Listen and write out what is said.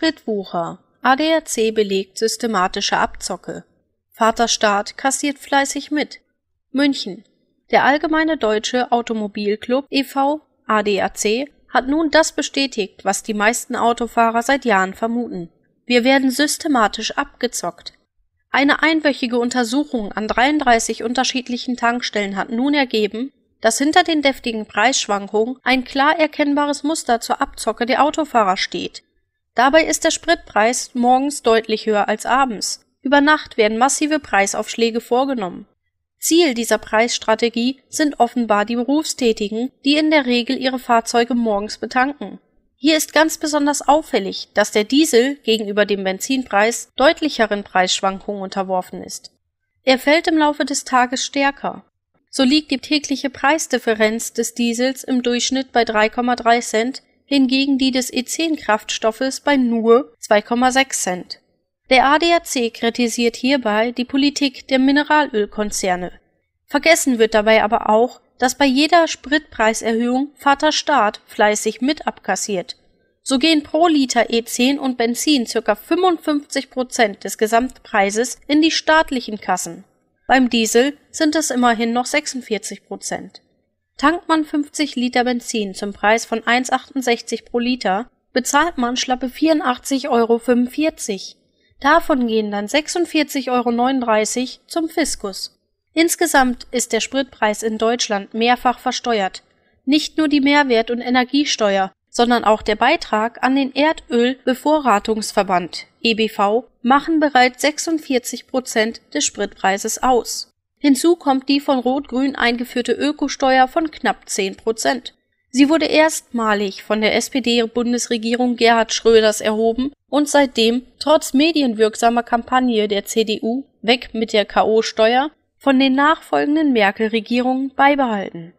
Spritwucher. ADAC belegt systematische Abzocke. Vaterstaat kassiert fleißig mit. München. Der Allgemeine Deutsche Automobilclub e.V. ADAC hat nun das bestätigt, was die meisten Autofahrer seit Jahren vermuten. Wir werden systematisch abgezockt. Eine einwöchige Untersuchung an 33 unterschiedlichen Tankstellen hat nun ergeben, dass hinter den deftigen Preisschwankungen ein klar erkennbares Muster zur Abzocke der Autofahrer steht. Dabei ist der Spritpreis morgens deutlich höher als abends. Über Nacht werden massive Preisaufschläge vorgenommen. Ziel dieser Preisstrategie sind offenbar die Berufstätigen, die in der Regel ihre Fahrzeuge morgens betanken. Hier ist ganz besonders auffällig, dass der Diesel gegenüber dem Benzinpreis deutlicheren Preisschwankungen unterworfen ist. Er fällt im Laufe des Tages stärker. So liegt die tägliche Preisdifferenz des Diesels im Durchschnitt bei 3,3 Cent, hingegen die des E10-Kraftstoffes bei nur 2,6 Cent. Der ADAC kritisiert hierbei die Politik der Mineralölkonzerne. Vergessen wird dabei aber auch, dass bei jeder Spritpreiserhöhung Vater Staat fleißig mit abkassiert. So gehen pro Liter E10 und Benzin ca. 55 Prozent des Gesamtpreises in die staatlichen Kassen. Beim Diesel sind es immerhin noch 46 Prozent. Tankt man 50 Liter Benzin zum Preis von 1,68 pro Liter, bezahlt man schlappe 84,45 Euro. Davon gehen dann 46,39 Euro zum Fiskus. Insgesamt ist der Spritpreis in Deutschland mehrfach versteuert. Nicht nur die Mehrwert- und Energiesteuer, sondern auch der Beitrag an den Erdölbevorratungsverband EBV machen bereits 46 Prozent des Spritpreises aus Hinzu kommt die von Rot-Grün eingeführte Ökosteuer von knapp 10 Prozent. Sie wurde erstmalig von der SPD-Bundesregierung Gerhard Schröders erhoben und seitdem trotz medienwirksamer Kampagne der CDU weg mit der K.O.-Steuer von den nachfolgenden Merkel-Regierungen beibehalten